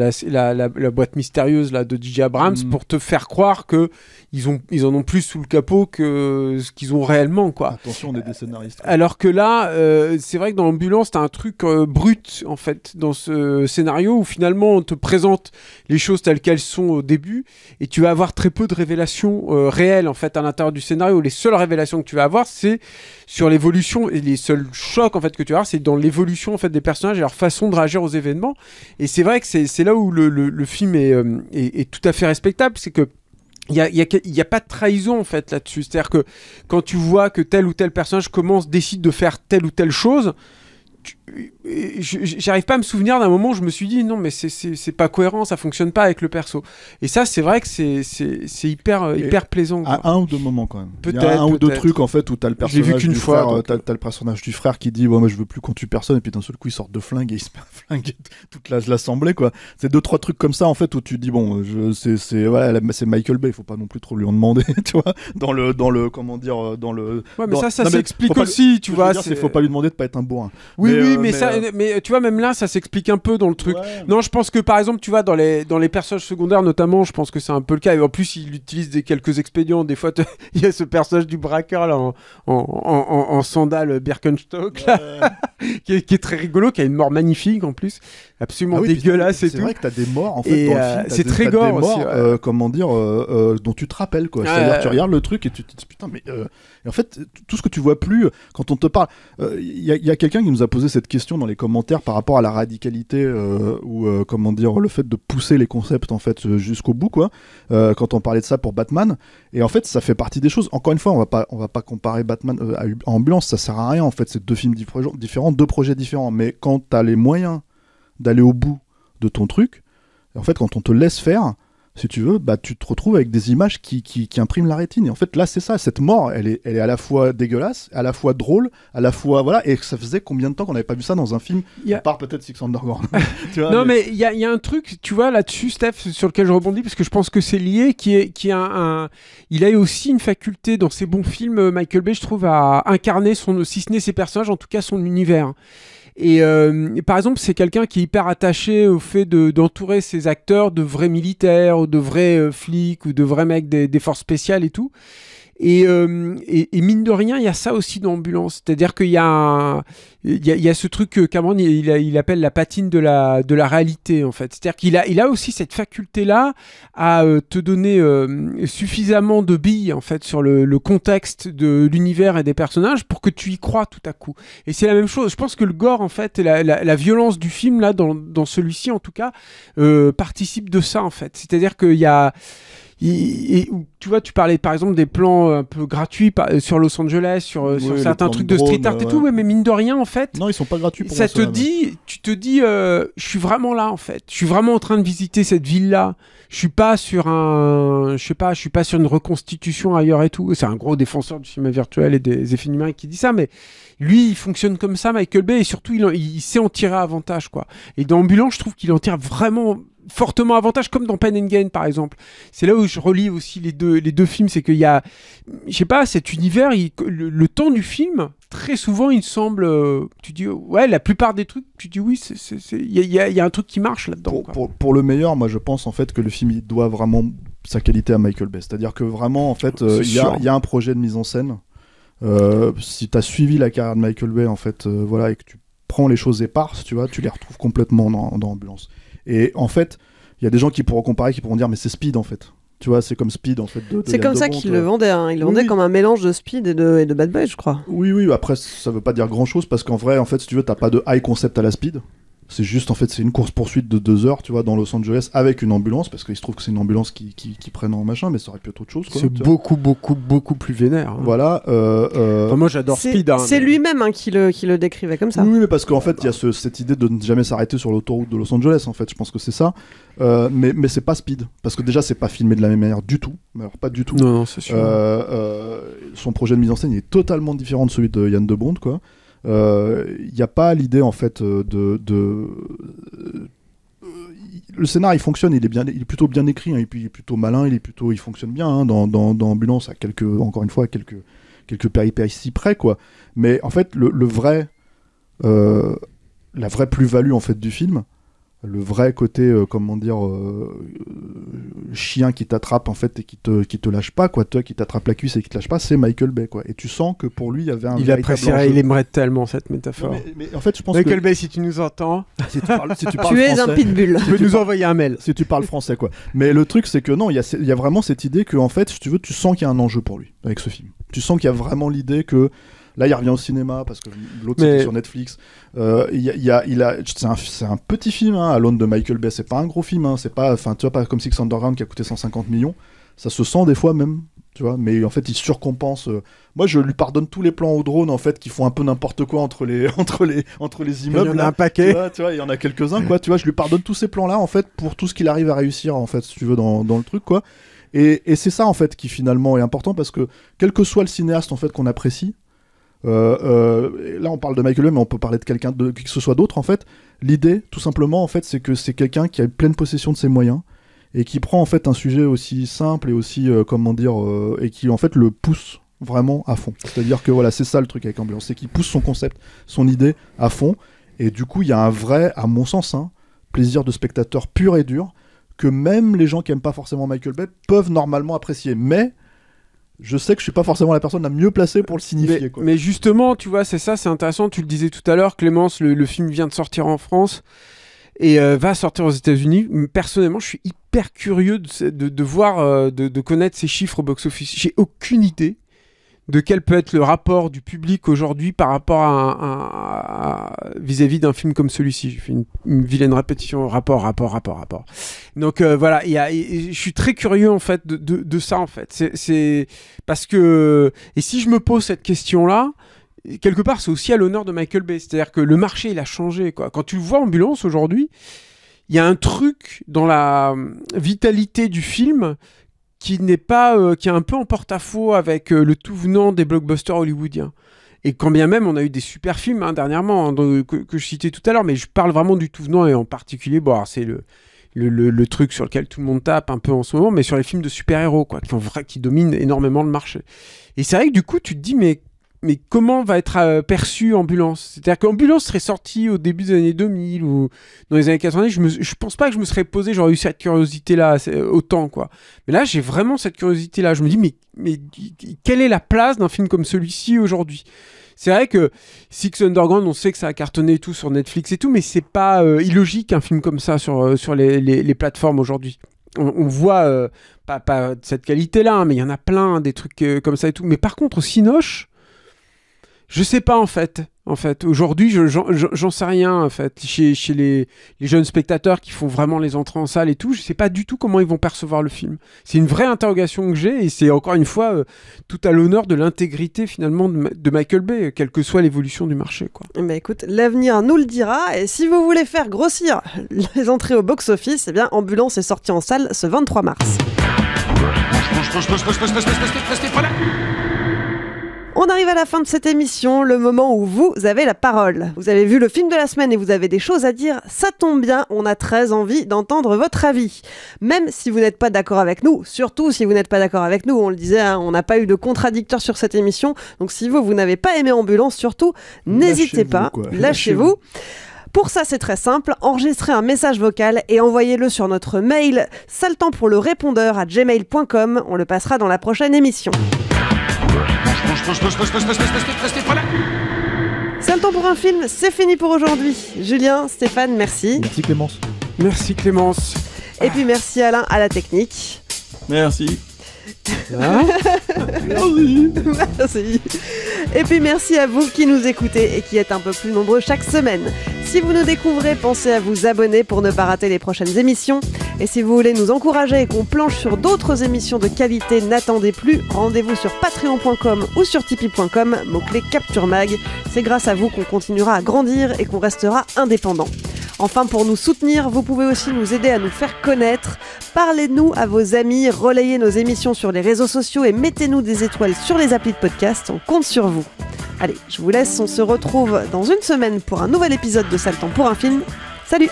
boîte mystérieuse là, de DJ Abrams mm. pour te faire croire que ils, ont, ils en ont plus sous le capot que ce qu'ils ont réellement. Quoi. Attention, on est des scénaristes. Alors que là, euh, c'est vrai que dans l'ambulance, tu as un truc euh, brut en fait dans ce scénario où finalement on te présente les choses telles qu'elles sont au début et tu vas avoir très peu de révélations réelles en fait à l'intérieur du scénario. Les seules révélations que tu vas avoir, c'est sur l'évolution et les seuls chocs en fait que tu as, c'est dans l'évolution en fait des personnages et leur façon de réagir aux événements. Et c'est vrai que c'est là où le, film euh, est, tout à fait respectable, c'est que il n'y a, a, pas de trahison en fait là-dessus. C'est-à-dire que quand tu vois que tel ou tel personnage commence, décide de faire telle ou telle chose, j'arrive pas à me souvenir d'un moment où je me suis dit non mais c'est pas cohérent ça fonctionne pas avec le perso et ça c'est vrai que c'est hyper euh, hyper plaisant à un ou deux moments quand même peut-être un ou deux trucs en fait où t'as le personnage vu du fois, frère t'as le personnage du frère qui dit ouais moi je veux plus qu'on tue personne et puis d'un seul coup il sort de flingue et il se met à flinguer toute l'assemblée quoi c'est deux trois trucs comme ça en fait où tu dis bon c'est c'est c'est Michael Bay faut pas non plus trop lui en demander tu vois dans le dans le comment dire euh, dans le ça ça s'explique aussi tu vois c'est faut pas lui demander de pas être un bourrin oui oui, euh, mais, ça, euh, mais tu vois, même là, ça s'explique un peu dans le truc. Non, je pense que par exemple, tu vois, dans les, dans les personnages secondaires notamment, je pense que c'est un peu le cas. Et en plus, il utilise des, quelques expédients. Des fois, il y a ce personnage du braqueur en, en, en, sandales Birkenstock, qui, est, très rigolo, qui a une mort magnifique en plus. Absolument ah dégueulasse tout. C'est vrai que t'as des morts en fait. Euh, film c'est très gore aussi, comment dire, dont tu te rappelles quoi. C'est-à-dire, tu regardes le truc et tu te dis putain, mais. en fait, tout ce que tu vois plus quand on te parle. Il y y a quelqu'un qui nous a posé cette question dans les commentaires par rapport à la radicalité euh, ou euh, comment dire le fait de pousser les concepts en fait euh, jusqu'au bout quoi. quand on parlait de ça pour Batman et en fait ça fait partie des choses. Encore une fois on va pas on va pas comparer Batman à Ambulance ça sert à rien en fait c'est deux films différents deux projets différents mais quand as les moyens d'aller au bout de ton truc en fait quand on te laisse faire si tu veux, bah, tu te retrouves avec des images qui, qui, impriment la rétine. Et en fait, là, c'est ça, cette mort, elle est, elle est à la fois dégueulasse, à la fois drôle, à la fois. Voilà, et ça faisait combien de temps qu'on n'avait pas vu ça dans un film, à part peut-être Six Underground Non, mais il y a, y, a, un truc, tu vois, là-dessus, Steph, sur lequel je rebondis, parce que je pense que c'est lié, qui est, qui a un, Il a aussi une faculté dans ses bons films, euh, Michael Bay, je trouve, à incarner, son, si ce n'est ses personnages, en tout cas son univers. Et, euh, par exemple, c'est quelqu'un qui est hyper attaché au fait d'entourer ses acteurs de vrais militaires, ou de vrais euh, flics, ou de vrais mecs des, des forces spéciales et tout. Euh, et, mine de rien, il y a ça aussi dans Ambulance. C'est-à-dire qu'il y, a, y, a, ce truc que Cameron il, appelle la patine de la, de la réalité, en fait. C'est-à-dire qu'il a, il a aussi cette faculté-là à euh, te donner euh, suffisamment de billes, en fait, sur le, contexte de l'univers et des personnages pour que tu y crois tout à coup. Et c'est la même chose. Je pense que le gore, en fait, la, la violence du film, là, dans, dans celui-ci, en tout cas, participe de ça, en fait. C'est-à-dire qu'il y a et, tu vois, tu parlais par exemple des plans euh, un peu gratuits euh, sur Los Angeles, sur, euh, certains trucs de, street art et tout, mais mine de rien en fait. Non, ils sont pas gratuits. Pour ça te dit, tu te dis, je suis vraiment là en fait. Je suis vraiment en train de visiter cette ville là. Je suis pas sur un, je sais pas, je suis pas sur une reconstitution ailleurs et tout. C'est un gros défenseur du cinéma virtuel et des effets numériques qui dit ça, mais lui, il fonctionne comme ça, Michael Bay, et surtout, il, sait en tirer avantage, quoi. Et dans Ambulance, je trouve qu'il en tire vraiment fortement avantage, comme dans Pen and Gain par exemple. C'est là où je relis aussi les deux, les deux films, c'est qu'il y a, je sais pas, cet univers, le, temps du film, très souvent il semble, euh, tu dis, ouais, la plupart des trucs, tu dis oui, il y, a un truc qui marche là-dedans. Pour, le meilleur, moi je pense en fait que le film, il doit vraiment sa qualité à Michael Bay. C'est-à-dire que vraiment, en fait, euh, il y, a, un projet de mise en scène. Euh, si tu as suivi la carrière de Michael Bay, en fait, voilà, et que tu prends les choses éparses, tu vois, tu les retrouves complètement dans, dans Ambulance. Et en fait, il y a des gens qui pourront comparer, qui pourront dire, mais c'est Speed en fait. Tu vois, c'est comme Speed en fait. c'est comme ça qu'il le vendait. Hein. Il le vendait comme un mélange de Speed et de, et de Bad Boy, je crois. Oui, oui. Après, ça veut pas dire grand chose parce qu'en vrai, en fait, si tu veux, t'as pas de high concept à la Speed. C'est juste, en fait, c'est une course-poursuite de deux heures, tu vois, dans Los Angeles avec une ambulance, parce qu'il se trouve que c'est une ambulance qui, qui, qui prennent en machin, mais ça aurait pu être autre chose. C'est beaucoup, beaucoup, beaucoup plus vénère. Hein. Voilà. Euh, euh, moi, j'adore Speed. Hein, c'est lui-même hein, qui, le, décrivait comme ça. Oui, mais parce qu'en fait, il y a cette idée de ne jamais s'arrêter sur l'autoroute de Los Angeles, en fait. Je pense que c'est ça. Euh, mais mais c'est pas Speed. Parce que déjà, c'est pas filmé de la même manière du tout. alors, pas du tout. Non, c'est sûr. son projet de mise en scène est totalement différent de celui de Yann de quoi il euh, n'y a pas l'idée en fait euh, de, euh, le scénario il fonctionne, il est bien, plutôt bien écrit, hein, il, il est plutôt malin, il est plutôt, il fonctionne bien hein, dans, Ambulance à quelques, encore une fois, à quelques quelques péripéties près quoi. Mais en fait, le, vrai, la vraie plus-value en fait du film, le vrai côté euh, comment dire euh, chien qui t'attrape en fait et qui te qui te lâche pas quoi toi qui t'attrape la cuisse et qui te lâche pas c'est Michael Bay quoi et tu sens que pour lui il y avait un il apprécierait il aimerait tellement cette métaphore mais, en fait je Michael Bay si tu nous entends tu, es un pitbull tu peux nous envoyer un mail si tu parles français quoi mais le truc c'est que non il y a il y a vraiment cette idée que en fait si tu veux tu sens qu'il y a un enjeu pour lui avec ce film tu sens qu'il y a vraiment l'idée que Là, il revient au cinéma parce que l'autre mais... sur Netflix. Euh, y il a, c'est un, un, petit film, à hein, l'aune de Michael Bay. C'est pas un gros film, hein. c'est pas, tu vois, pas comme Six Underground qui a coûté 150 millions. Ça se sent des fois même, tu vois. Mais en fait, il surcompense. Euh, moi, je lui pardonne tous les plans au drone, en fait, qui font un peu n'importe quoi entre les, entre les, entre les immeubles. Il y en a un paquet. tu vois, il y en a quelques-uns, quoi. Tu vois, je lui pardonne tous ces plans-là, en fait, pour tout ce qu'il arrive à réussir, en fait, si tu veux, dans, dans le truc, quoi. Et, et, c'est ça en fait qui finalement est important parce que quel que soit le cinéaste en fait qu'on apprécie, euh, euh, là, on parle de Michael Bay, mais on peut parler de quelqu'un de qui que ce soit d'autre. En fait, l'idée, tout simplement, en fait, c'est que c'est quelqu'un qui a pleine possession de ses moyens et qui prend en fait un sujet aussi simple et aussi euh, comment dire et qui en fait le pousse vraiment à fond. C'est-à-dire que voilà, c'est ça le truc avec Ambulance, c'est qu'il pousse son concept, son idée à fond et du coup, il y a un vrai à mon sens hein, plaisir de spectateur pur et dur que même les gens qui n'aiment pas forcément Michael Bay peuvent normalement apprécier mais je sais que je suis pas forcément la personne la mieux placée pour le signifier. Mais, justement, tu vois, c'est ça, c'est intéressant. Tu le disais tout à l'heure, Clémence, le, film vient de sortir en France et euh, va sortir aux États-Unis. Personnellement, je suis hyper curieux de, voir, euh, de, de, connaître ces chiffres au box-office. J'ai aucune idée de quel peut être le rapport du public aujourd'hui par rapport à, vis-à-vis d'un film comme celui-ci. J'ai fait une, vilaine répétition, rapport, rapport, rapport, rapport. Donc euh, voilà, y a, je suis très curieux en fait de, de ça en fait. C'est parce que et si je me pose cette question-là, quelque part c'est aussi à l'honneur de Michael Bay. C'est-à-dire que le marché il a changé quoi. Quand tu le vois ambulance aujourd'hui, il y a un truc dans la vitalité du film qui n'est pas, euh, qui est un peu en porte-à-faux avec euh, le tout venant des blockbusters hollywoodiens. Et quand bien même on a eu des super films hein, dernièrement hein, que, je citais tout à l'heure, mais je parle vraiment du tout venant et en particulier, c'est le, le, truc sur lequel tout le monde tape un peu en ce moment, mais sur les films de super-héros, quoi, qui, qui dominent énormément le marché. Et c'est vrai que du coup, tu te dis, mais mais comment va être euh, perçu Ambulance C'est-à-dire qu'Ambulance serait sorti au début des années 2000 ou dans les années 90, je, me, je pense pas que je me serais posé, j'aurais eu cette curiosité-là euh, autant, quoi. Mais là, j'ai vraiment cette curiosité-là. Je me dis, mais, quelle est la place d'un film comme celui-ci aujourd'hui c'est vrai que Six Underground, on sait que ça a cartonné tout sur Netflix et tout, mais c'est pas euh, illogique un film comme ça sur, sur les, les, plateformes aujourd'hui on, voit pas, pas, de cette qualité là, hein, mais il y en a plein des trucs comme ça et tout. Mais par contre, sinoche je sais pas en fait. En fait, aujourd'hui, j'en sais rien en fait. Chez, les, jeunes spectateurs qui font vraiment les entrées en salle et tout, je sais pas du tout comment ils vont percevoir le film. C'est une vraie interrogation que j'ai et c'est encore une fois tout à l'honneur de l'intégrité finalement de, Michael Bay, quelle que soit l'évolution du marché. Quoi. Bah écoute, l'avenir nous le dira et si vous voulez faire grossir les entrées au box-office, eh bien Ambulance est sortie en salle ce 23 mars. On arrive à la fin de cette émission, le moment où vous avez la parole. Vous avez vu le film de la semaine et vous avez des choses à dire, ça tombe bien, on a très envie d'entendre votre avis. Même si vous n'êtes pas d'accord avec nous, surtout si vous n'êtes pas d'accord avec nous, on le disait, hein, on n'a pas eu de contradicteur sur cette émission, donc si vous, vous n'avez pas aimé Ambulance, surtout, n'hésitez pas, lâchez-vous. pour ça, c'est très simple, enregistrez un message vocal et envoyez-le sur notre mail saltant pour le répondeur à gmail.com, on le passera dans la prochaine émission. C'est le temps pour un film, c'est fini pour aujourd'hui. Julien, Stéphane, merci. Merci Clémence. Merci Clémence. Et puis merci Alain à la technique. Merci merci. merci. Et puis merci à vous qui nous écoutez et qui êtes un peu plus nombreux chaque semaine. Si vous nous découvrez, pensez à vous abonner pour ne pas rater les prochaines émissions. Et si vous voulez nous encourager et qu'on planche sur d'autres émissions de qualité, n'attendez plus, rendez-vous sur patreon.com ou sur tipeee.com, mot-clé Capture Mag. C'est grâce à vous qu'on continuera à grandir et qu'on restera indépendant. Enfin, pour nous soutenir, vous pouvez aussi nous aider à nous faire connaître. Parlez-nous à vos amis, relayez nos émissions sur les réseaux sociaux et mettez-nous des étoiles sur les applis de podcast. On compte sur vous. Allez, je vous laisse. On se retrouve dans une semaine pour un nouvel épisode de Sale pour un film. Salut!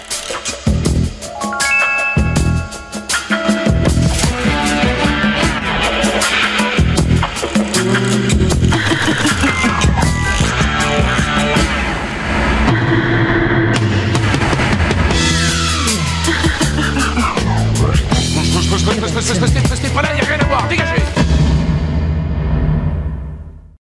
c'est pas là, y'a rien à voir, dégagez